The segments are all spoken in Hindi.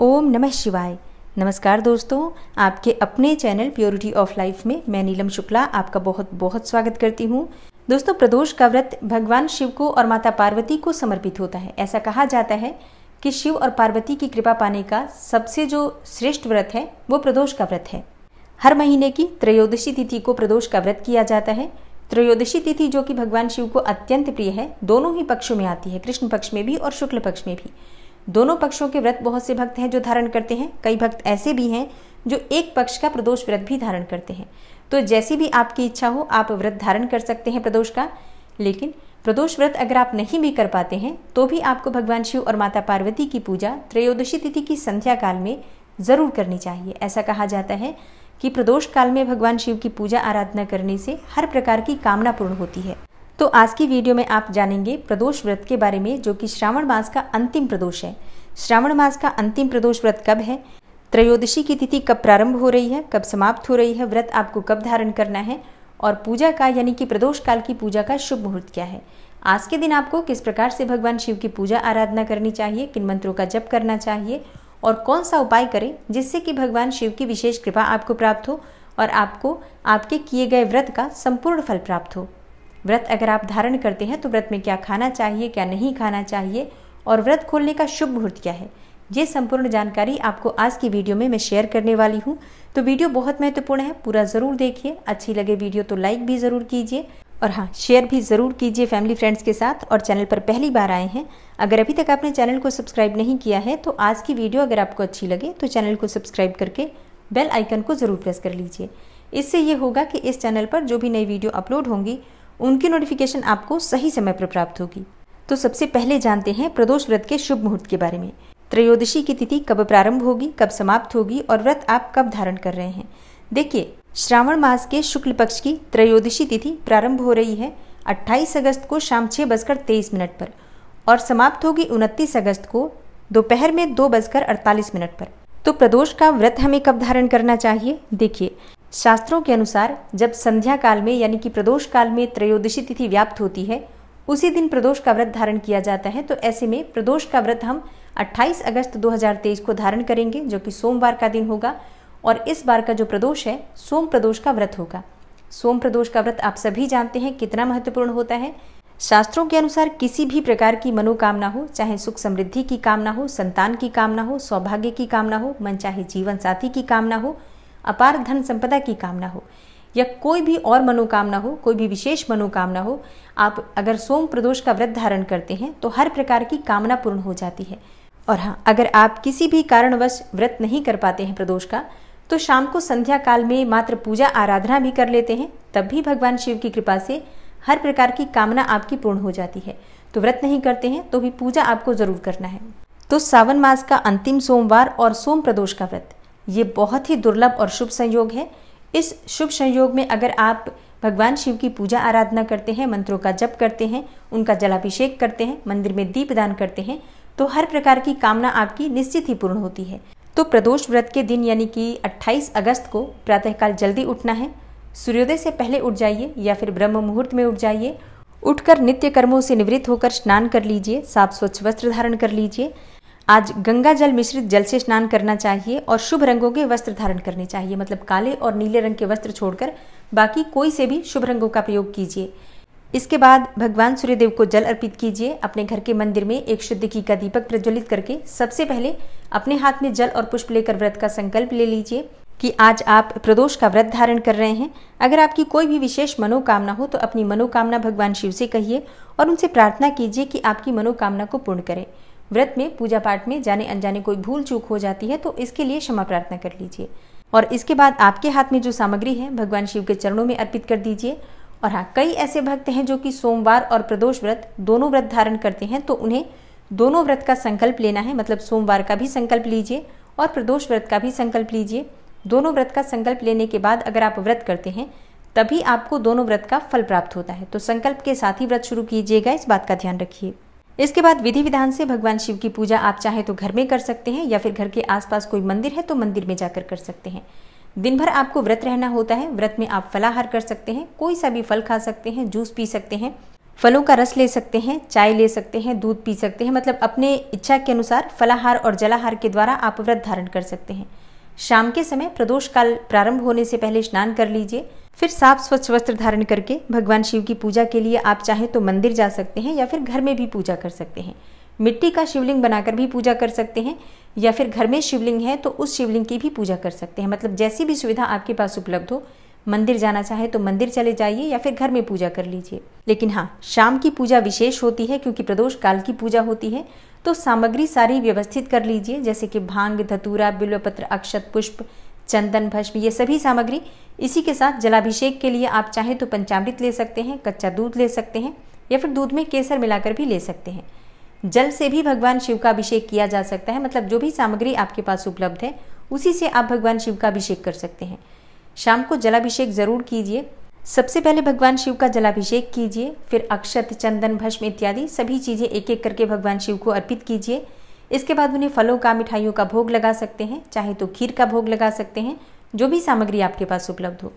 ओम नमः शिवाय नमस्कार दोस्तों आपके अपने चैनल प्योरिटी ऑफ लाइफ में मैं नीलम शुक्ला आपका बहुत बहुत स्वागत करती हूँ दोस्तों प्रदोष का व्रत भगवान शिव को और माता पार्वती को समर्पित होता है ऐसा कहा जाता है कि शिव और पार्वती की कृपा पाने का सबसे जो श्रेष्ठ व्रत है वो प्रदोष का व्रत है हर महीने की त्रयोदशी तिथि को प्रदोष का व्रत किया जाता है त्रयोदशी तिथि जो कि भगवान शिव को अत्यंत प्रिय है दोनों ही पक्षों में आती है कृष्ण पक्ष में भी और शुक्ल पक्ष में भी दोनों पक्षों के व्रत बहुत से भक्त हैं जो धारण करते हैं कई भक्त ऐसे भी हैं जो एक पक्ष का प्रदोष व्रत भी धारण करते हैं तो जैसी भी आपकी इच्छा हो आप व्रत धारण कर सकते हैं प्रदोष का लेकिन प्रदोष व्रत अगर आप नहीं भी कर पाते हैं तो भी आपको भगवान शिव और माता पार्वती की पूजा त्रयोदशी तिथि की संध्या काल में ज़रूर करनी चाहिए ऐसा कहा जाता है कि प्रदोष काल में भगवान शिव की पूजा आराधना करने से हर प्रकार की कामना पूर्ण होती है तो आज की वीडियो में आप जानेंगे प्रदोष व्रत के बारे में जो कि श्रावण मास का अंतिम प्रदोष है श्रावण मास का अंतिम प्रदोष व्रत कब है त्रयोदशी की तिथि कब प्रारंभ हो रही है कब समाप्त हो रही है व्रत आपको कब धारण करना है और पूजा का यानी कि प्रदोष काल की पूजा का शुभ मुहूर्त क्या है आज के दिन आपको किस प्रकार से भगवान शिव की पूजा आराधना करनी चाहिए किन मंत्रों का जप करना चाहिए और कौन सा उपाय करें जिससे कि भगवान शिव की विशेष कृपा आपको प्राप्त हो और आपको आपके किए गए व्रत का संपूर्ण फल प्राप्त हो व्रत अगर आप धारण करते हैं तो व्रत में क्या खाना चाहिए क्या नहीं खाना चाहिए और व्रत खोलने का शुभ मुहूर्त क्या है ये संपूर्ण जानकारी आपको आज की वीडियो में मैं शेयर करने वाली हूँ तो वीडियो बहुत महत्वपूर्ण है पूरा ज़रूर देखिए अच्छी लगे वीडियो तो लाइक भी ज़रूर कीजिए और हाँ शेयर भी ज़रूर कीजिए फैमिली फ्रेंड्स के साथ और चैनल पर पहली बार आए हैं अगर अभी तक आपने चैनल को सब्सक्राइब नहीं किया है तो आज की वीडियो अगर आपको अच्छी लगे तो चैनल को सब्सक्राइब करके बेल आइकन को ज़रूर प्रेस कर लीजिए इससे ये होगा कि इस चैनल पर जो भी नई वीडियो अपलोड होंगी उनकी नोटिफिकेशन आपको सही समय पर प्राप्त होगी तो सबसे पहले जानते हैं प्रदोष व्रत के शुभ मुहूर्त के बारे में त्रयोदशी की तिथि कब प्रारंभ होगी कब समाप्त होगी और व्रत आप कब धारण कर रहे हैं देखिए श्रावण मास के शुक्ल पक्ष की त्रयोदशी तिथि प्रारंभ हो रही है 28 अगस्त को शाम छह बजकर तेईस मिनट पर और समाप्त होगी 29 अगस्त को दोपहर में दो बजकर अड़तालीस मिनट पर तो प्रदोष का व्रत हमें कब धारण करना चाहिए देखिए शास्त्रों के अनुसार जब संध्या काल में यानी कि प्रदोष काल में त्रयोदशी तिथि व्याप्त होती है उसी दिन प्रदोष का व्रत धारण किया जाता है तो ऐसे में प्रदोष का व्रत हम 28 अगस्त 2023 को धारण करेंगे जो कि सोमवार का दिन होगा और इस बार का जो प्रदोष है सोम प्रदोष का व्रत होगा सोम प्रदोष का व्रत आप सभी जानते हैं कितना महत्वपूर्ण होता है शास्त्रों के अनुसार किसी भी प्रकार की मनोकामना हो चाहे सुख समृद्धि की कामना हो संतान की कामना हो सौभाग्य की कामना हो मनचाहे जीवन साथी की कामना हो अपार धन संपदा की कामना हो या कोई भी और मनोकामना हो कोई भी विशेष मनोकामना हो आप अगर सोम प्रदोष का व्रत धारण करते हैं तो हर प्रकार की कामना पूर्ण हो जाती है और हाँ अगर आप किसी भी कारणवश व्रत नहीं कर पाते हैं प्रदोष का तो शाम को संध्या काल में मात्र पूजा आराधना भी कर लेते हैं तब भी भगवान शिव की कृपा से हर प्रकार की कामना आपकी पूर्ण हो जाती है तो व्रत नहीं करते हैं तो भी पूजा आपको जरूर करना है तो सावन मास का अंतिम सोमवार और सोम प्रदोष का व्रत ये बहुत ही दुर्लभ और शुभ संयोग है इस शुभ संयोग में अगर आप भगवान शिव की पूजा आराधना करते हैं मंत्रों का जप करते हैं उनका जलाभिषेक करते हैं मंदिर में दीप दान करते हैं तो हर प्रकार की कामना आपकी निश्चित ही पूर्ण होती है तो प्रदोष व्रत के दिन यानी कि 28 अगस्त को प्रातःकाल जल्दी उठना है सूर्योदय से पहले उठ जाइए या फिर ब्रह्म मुहूर्त में उठ जाइए उठकर नित्य कर्मों से निवृत्त होकर स्नान कर लीजिए साफ स्वच्छ वस्त्र धारण कर लीजिए आज गंगा जल मिश्रित जल से स्नान करना चाहिए और शुभ रंगों के वस्त्र धारण करने चाहिए मतलब काले और नीले रंग के वस्त्र छोड़कर बाकी कोई से भी शुभ रंगों का प्रयोग कीजिए इसके बाद भगवान सूर्यदेव को जल अर्पित कीजिए अपने घर के मंदिर में एक शुद्ध घी का दीपक प्रज्वलित करके सबसे पहले अपने हाथ में जल और पुष्प लेकर व्रत का संकल्प ले लीजिए कि आज आप प्रदोष का व्रत धारण कर रहे हैं अगर आपकी कोई भी विशेष मनोकामना हो तो अपनी मनोकामना भगवान शिव से कहिए और उनसे प्रार्थना कीजिए कि आपकी मनोकामना को पूर्ण करें व्रत में पूजा पाठ में जाने अनजाने कोई भूल चूक हो जाती है तो इसके लिए क्षमा प्रार्थना कर लीजिए और इसके बाद आपके हाथ में जो सामग्री है भगवान शिव के चरणों में अर्पित कर दीजिए और हाँ कई ऐसे भक्त हैं जो कि सोमवार और प्रदोष व्रत दोनों व्रत धारण करते हैं तो उन्हें दोनों व्रत का संकल्प लेना है मतलब सोमवार का भी संकल्प लीजिए और प्रदोष व्रत का भी संकल्प लीजिए दोनों व्रत का संकल्प लेने के बाद अगर आप व्रत करते हैं तभी आपको दोनों व्रत का फल प्राप्त होता है तो संकल्प के साथ ही व्रत शुरू कीजिएगा इस बात का ध्यान रखिए इसके बाद विधि विधान से भगवान शिव की पूजा आप चाहे तो घर में कर सकते हैं या फिर घर के आसपास कोई मंदिर है तो मंदिर में जाकर कर सकते हैं दिन भर आपको व्रत रहना होता है व्रत में आप फलाहार कर सकते हैं कोई सा भी फल खा सकते हैं जूस पी सकते हैं फलों का रस ले सकते हैं चाय ले सकते हैं दूध पी सकते हैं मतलब अपने इच्छा के अनुसार फलाहार और जलाहार के द्वारा आप व्रत धारण कर सकते हैं शाम के समय प्रदोष काल प्रारंभ होने से पहले स्नान कर लीजिए फिर साफ स्वच्छ वस्त्र धारण करके भगवान शिव की पूजा के लिए आप चाहें तो मंदिर जा सकते हैं या फिर घर में भी पूजा कर सकते हैं मिट्टी का शिवलिंग बनाकर भी पूजा कर सकते हैं या फिर घर में शिवलिंग है तो उस शिवलिंग की भी पूजा कर सकते हैं मतलब जैसी भी सुविधा आपके पास उपलब्ध हो मंदिर जाना चाहे तो मंदिर चले जाइए या फिर घर में पूजा कर लीजिए लेकिन हाँ शाम की पूजा विशेष होती है क्योंकि प्रदोष काल की पूजा होती है तो सामग्री सारी व्यवस्थित कर लीजिए जैसे कि भांग धतूरा बिल्वपत्र अक्षत पुष्प चंदन भस्म ये सभी सामग्री इसी के साथ जलाभिषेक के लिए आप चाहें तो पंचामृत ले सकते हैं कच्चा दूध ले सकते हैं या फिर दूध में केसर मिलाकर भी ले सकते हैं जल से भी भगवान शिव का अभिषेक किया जा सकता है मतलब जो भी सामग्री आपके पास उपलब्ध है उसी से आप भगवान शिव का अभिषेक कर सकते हैं शाम को जलाभिषेक ज़रूर कीजिए सबसे पहले भगवान शिव का जलाभिषेक कीजिए फिर अक्षत चंदन भस्म इत्यादि सभी चीज़ें एक एक करके भगवान शिव को अर्पित कीजिए इसके बाद उन्हें फलों का मिठाइयों का भोग लगा सकते हैं चाहे तो खीर का भोग लगा सकते हैं जो भी सामग्री आपके पास उपलब्ध हो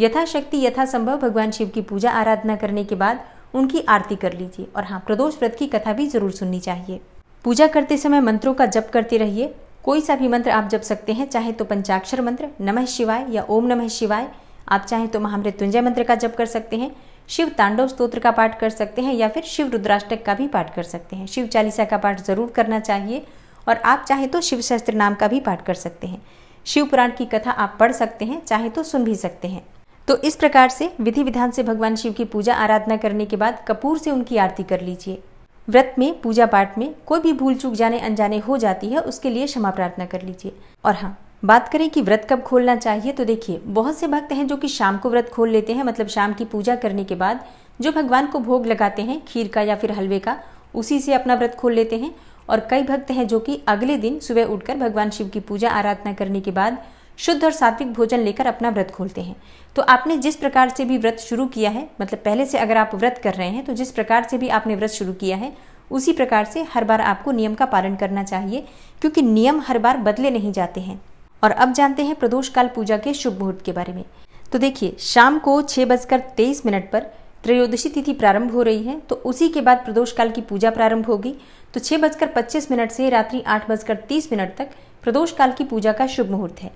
यथाशक्ति यथासंभव भगवान शिव की पूजा आराधना करने के बाद उनकी आरती कर लीजिए और हाँ प्रदोष व्रत की कथा भी जरूर सुननी चाहिए पूजा करते समय मंत्रों का जप करते रहिए कोई सा भी मंत्र आप जप सकते हैं चाहे तो पंचाक्षर मंत्र नमः शिवाय या ओम नमः शिवाय आप चाहे तो महामृत्युंजय मंत्र का जप कर सकते हैं शिव तांडव स्तोत्र का पाठ कर सकते हैं या फिर शिव रुद्राष्टक का भी पाठ कर सकते हैं शिव चालीसा का पाठ ज़रूर करना चाहिए और आप चाहे तो शिव शस्त्र नाम का भी पाठ कर सकते हैं शिव पुराण की कथा आप पढ़ सकते हैं चाहे तो सुन भी सकते हैं तो इस प्रकार से विधि विधान से भगवान शिव की पूजा आराधना करने के बाद कपूर से उनकी आरती कर लीजिए व्रत में पूजा पाठ में कोई भी भूल चूक जाने अनजाने हो जाती है उसके लिए क्षमा प्रार्थना कर लीजिए और हाँ बात करें कि व्रत कब खोलना चाहिए तो देखिए बहुत से भक्त हैं जो कि शाम को व्रत खोल लेते हैं मतलब शाम की पूजा करने के बाद जो भगवान को भोग लगाते हैं खीर का या फिर हलवे का उसी से अपना व्रत खोल लेते हैं और कई भक्त हैं जो कि अगले दिन सुबह उठकर भगवान शिव की पूजा आराधना करने के बाद शुद्ध और सात्विक भोजन लेकर अपना व्रत खोलते हैं तो आपने जिस प्रकार से भी व्रत शुरू किया है मतलब पहले से अगर आप व्रत कर रहे हैं तो जिस प्रकार से भी आपने व्रत शुरू किया है उसी प्रकार से हर बार आपको नियम का पालन करना चाहिए क्योंकि नियम हर बार बदले नहीं जाते हैं और अब जानते हैं प्रदोष काल पूजा के शुभ मुहूर्त के बारे में तो देखिए शाम को छह बजकर तेईस मिनट पर त्रयोदशी तिथि प्रारंभ हो रही है तो उसी के बाद प्रदोष काल की पूजा प्रारंभ होगी तो छह बजकर पच्चीस मिनट से रात्रि आठ बजकर तीस मिनट तक प्रदोष काल की पूजा का शुभ मुहूर्त है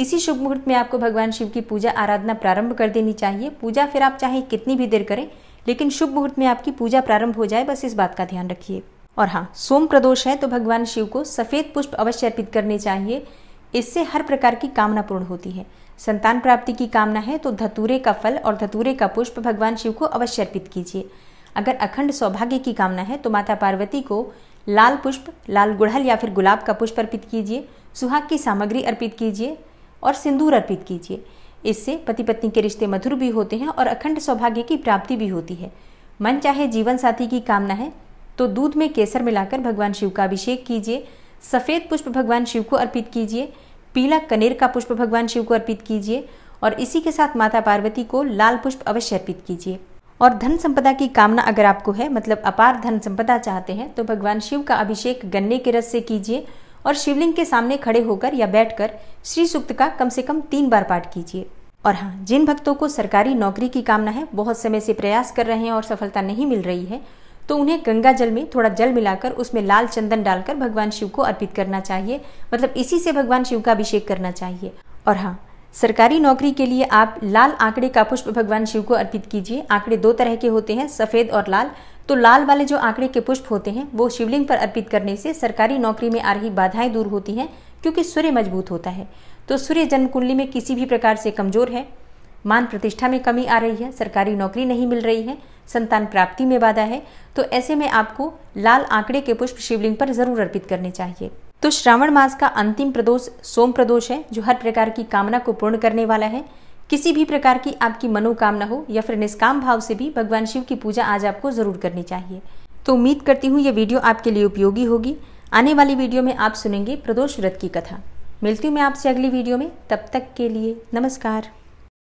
इसी शुभ मुहूर्त में आपको भगवान शिव की पूजा आराधना प्रारंभ कर देनी चाहिए पूजा फिर आप चाहे कितनी भी देर करें लेकिन शुभ मुहूर्त में आपकी पूजा प्रारंभ हो जाए बस इस बात का ध्यान रखिए और हाँ सोम प्रदोष है तो भगवान शिव को सफ़ेद पुष्प अवश्य अर्पित करने चाहिए इससे हर प्रकार की कामना पूर्ण होती है संतान प्राप्ति की कामना है तो धतूरे का फल और धतूरे का पुष्प भगवान शिव को अवश्य अर्पित कीजिए अगर अखंड सौभाग्य की कामना है तो माता पार्वती को लाल पुष्प लाल गुड़हल या फिर गुलाब का पुष्प अर्पित कीजिए सुहाग की सामग्री अर्पित कीजिए और सिंदूर अर्पित कीजिए इससे पति पत्नी के रिश्ते मधुर भी होते हैं और अखंड सौभाग्य की प्राप्ति भी होती है मन चाहे जीवन साथी की कामना है तो दूध में केसर मिलाकर भगवान शिव का अभिषेक कीजिए सफ़ेद पुष्प भगवान शिव को अर्पित कीजिए पीला कनेर का पुष्प भगवान शिव को अर्पित कीजिए और इसी के साथ माता पार्वती को लाल पुष्प अवश्य अर्पित कीजिए और धन संपदा की कामना अगर आपको है मतलब अपार धन संपदा चाहते हैं तो भगवान शिव का अभिषेक गन्ने के रस से कीजिए और शिवलिंग के सामने खड़े होकर या बैठकर श्री सूक्त का कम से कम तीन बार पाठ कीजिए और हाँ जिन भक्तों को सरकारी नौकरी की कामना है बहुत समय से प्रयास कर रहे हैं और सफलता नहीं मिल रही है तो उन्हें गंगा जल में थोड़ा जल मिलाकर उसमें लाल चंदन डालकर भगवान शिव को अर्पित करना चाहिए मतलब इसी से भगवान शिव का अभिषेक करना चाहिए और हाँ सरकारी नौकरी के लिए आप लाल आंकड़े का पुष्प भगवान शिव को अर्पित कीजिए आंकड़े दो तरह के होते हैं सफ़ेद और लाल तो लाल वाले जो आंकड़े के पुष्प होते हैं वो शिवलिंग पर अर्पित करने से सरकारी नौकरी में आ रही बाधाएं दूर होती हैं क्योंकि सूर्य मजबूत होता है तो सूर्य जन्म कुंडली में किसी भी प्रकार से कमजोर है मान प्रतिष्ठा में कमी आ रही है सरकारी नौकरी नहीं मिल रही है संतान प्राप्ति में बाधा है तो ऐसे में आपको लाल आंकड़े के पुष्प शिवलिंग पर जरूर अर्पित करने चाहिए तो श्रावण मास का अंतिम प्रदोष सोम प्रदोष है जो हर प्रकार की कामना को पूर्ण करने वाला है किसी भी प्रकार की आपकी मनोकामना हो या फिर निष्काम भाव से भी भगवान शिव की पूजा आज आपको जरूर करनी चाहिए तो उम्मीद करती हूँ ये वीडियो आपके लिए उपयोगी होगी आने वाली वीडियो में आप सुनेंगे प्रदोष व्रत की कथा मिलती हूँ मैं आपसे अगली वीडियो में तब तक के लिए नमस्कार